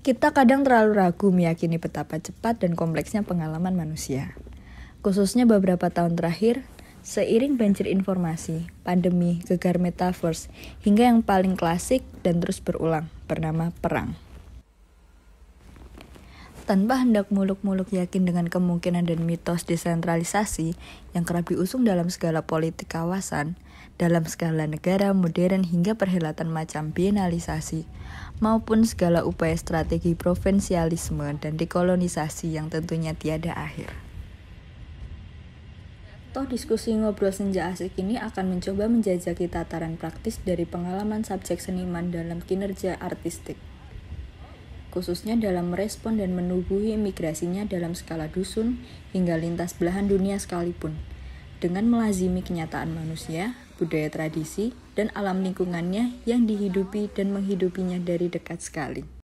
Kita kadang terlalu ragu meyakini betapa cepat dan kompleksnya pengalaman manusia. Khususnya beberapa tahun terakhir, seiring banjir informasi, pandemi, gegar metaverse, hingga yang paling klasik dan terus berulang, bernama perang tanpa hendak muluk-muluk yakin dengan kemungkinan dan mitos desentralisasi yang kerap diusung dalam segala politik kawasan, dalam segala negara modern hingga perhelatan macam bienalisasi, maupun segala upaya strategi provinsialisme dan dekolonisasi yang tentunya tiada akhir. Toh diskusi ngobrol senja asik ini akan mencoba menjajaki tataran praktis dari pengalaman subjek seniman dalam kinerja artistik khususnya dalam merespon dan menubuhi imigrasinya dalam skala dusun hingga lintas belahan dunia sekalipun. Dengan melazimi kenyataan manusia, budaya tradisi, dan alam lingkungannya yang dihidupi dan menghidupinya dari dekat sekali.